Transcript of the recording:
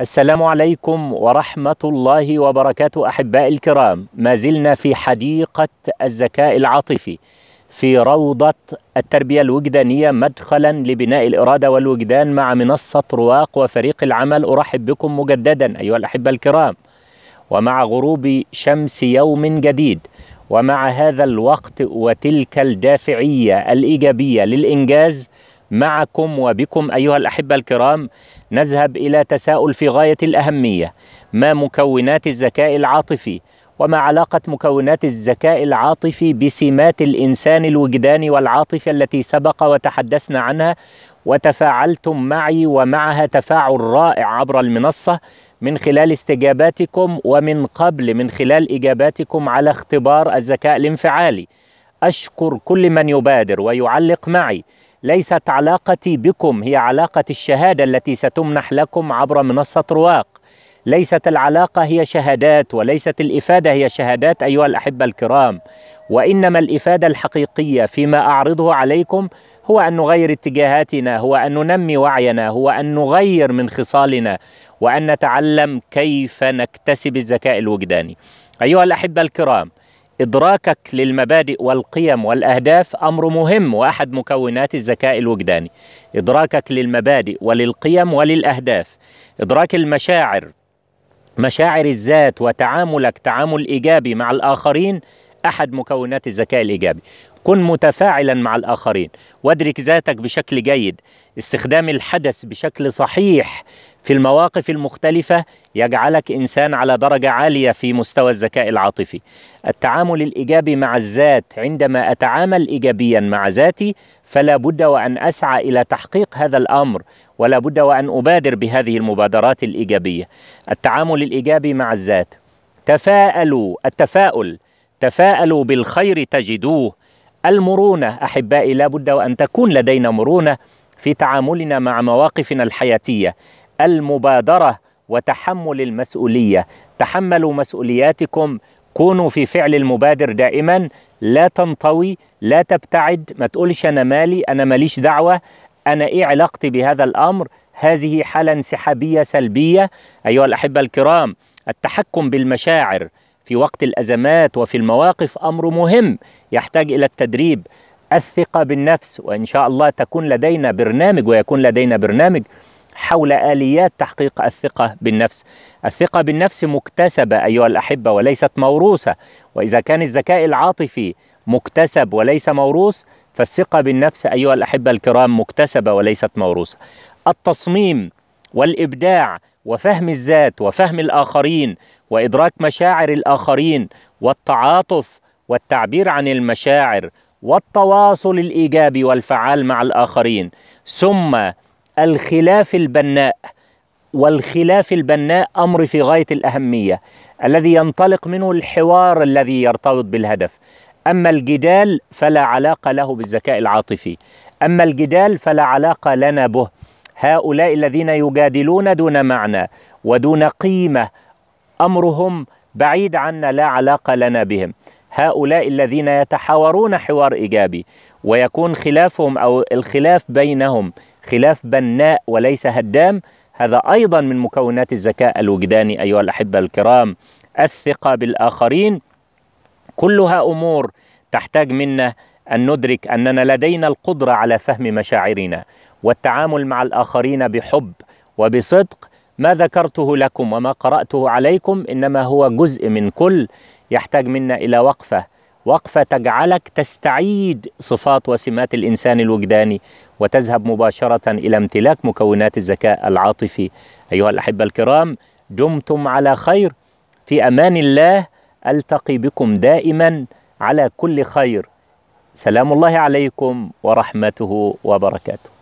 السلام عليكم ورحمة الله وبركاته أحبائي الكرام ما زلنا في حديقة الذكاء العاطفي في روضة التربية الوجدانية مدخلا لبناء الإرادة والوجدان مع منصة رواق وفريق العمل أرحب بكم مجددا أيها الأحبة الكرام ومع غروب شمس يوم جديد ومع هذا الوقت وتلك الدافعية الإيجابية للإنجاز معكم وبكم أيها الأحبة الكرام نذهب إلى تساؤل في غاية الأهمية ما مكونات الذكاء العاطفي وما علاقة مكونات الذكاء العاطفي بسمات الإنسان الوجداني والعاطفي التي سبق وتحدثنا عنها وتفاعلتم معي ومعها تفاعل رائع عبر المنصة من خلال استجاباتكم ومن قبل من خلال إجاباتكم على اختبار الذكاء الانفعالي أشكر كل من يبادر ويعلق معي ليست علاقتي بكم هي علاقة الشهادة التي ستمنح لكم عبر منصة رواق ليست العلاقة هي شهادات وليست الإفادة هي شهادات أيها الأحبة الكرام وإنما الإفادة الحقيقية فيما أعرضه عليكم هو أن نغير اتجاهاتنا هو أن ننمي وعينا هو أن نغير من خصالنا وأن نتعلم كيف نكتسب الذكاء الوجداني أيها الأحبة الكرام إدراكك للمبادئ والقيم والأهداف أمر مهم وأحد مكونات الذكاء الوجداني إدراكك للمبادئ وللقيم وللأهداف إدراك المشاعر مشاعر الذات وتعاملك تعامل إيجابي مع الآخرين أحد مكونات الذكاء الإيجابي كن متفاعلا مع الآخرين وادرك ذاتك بشكل جيد استخدام الحدث بشكل صحيح في المواقف المختلفة يجعلك إنسان على درجة عالية في مستوى الذكاء العاطفي. التعامل الإيجابي مع الذات عندما أتعامل إيجابيا مع ذاتي فلا بد وأن أسعى إلى تحقيق هذا الأمر ولا بد وأن أبادر بهذه المبادرات الإيجابية. التعامل الإيجابي مع الذات. تفاءلوا التفاؤل تفاءلوا بالخير تجدوه. المرونة أحبائي لا بد وأن تكون لدينا مرونة في تعاملنا مع مواقفنا الحياتية المبادره وتحمل المسؤوليه تحملوا مسؤولياتكم كونوا في فعل المبادر دائما لا تنطوي لا تبتعد ما تقولش انا مالي انا ماليش دعوه انا ايه علاقتي بهذا الامر هذه حاله انسحابيه سلبيه ايها الاحبه الكرام التحكم بالمشاعر في وقت الازمات وفي المواقف امر مهم يحتاج الى التدريب الثقه بالنفس وان شاء الله تكون لدينا برنامج ويكون لدينا برنامج حول اليات تحقيق الثقه بالنفس. الثقه بالنفس مكتسبه ايها الاحبه وليست موروثه، واذا كان الذكاء العاطفي مكتسب وليس موروث فالثقه بالنفس ايها الاحبه الكرام مكتسبه وليست موروثه. التصميم والابداع وفهم الذات وفهم الاخرين وادراك مشاعر الاخرين والتعاطف والتعبير عن المشاعر والتواصل الايجابي والفعال مع الاخرين ثم الخلاف البناء والخلاف البناء امر في غايه الاهميه الذي ينطلق منه الحوار الذي يرتبط بالهدف اما الجدال فلا علاقه له بالذكاء العاطفي اما الجدال فلا علاقه لنا به هؤلاء الذين يجادلون دون معنى ودون قيمه امرهم بعيد عنا لا علاقه لنا بهم هؤلاء الذين يتحاورون حوار ايجابي ويكون خلافهم او الخلاف بينهم خلاف بناء وليس هدام هذا ايضا من مكونات الذكاء الوجداني ايها الاحبه الكرام الثقه بالاخرين كلها امور تحتاج منا ان ندرك اننا لدينا القدره على فهم مشاعرنا والتعامل مع الاخرين بحب وبصدق ما ذكرته لكم وما قراته عليكم انما هو جزء من كل يحتاج منا الى وقفه وقفة تجعلك تستعيد صفات وسمات الإنسان الوجداني وتذهب مباشرة إلى امتلاك مكونات الذكاء العاطفي أيها الأحبة الكرام دمتم على خير في أمان الله ألتقي بكم دائما على كل خير سلام الله عليكم ورحمته وبركاته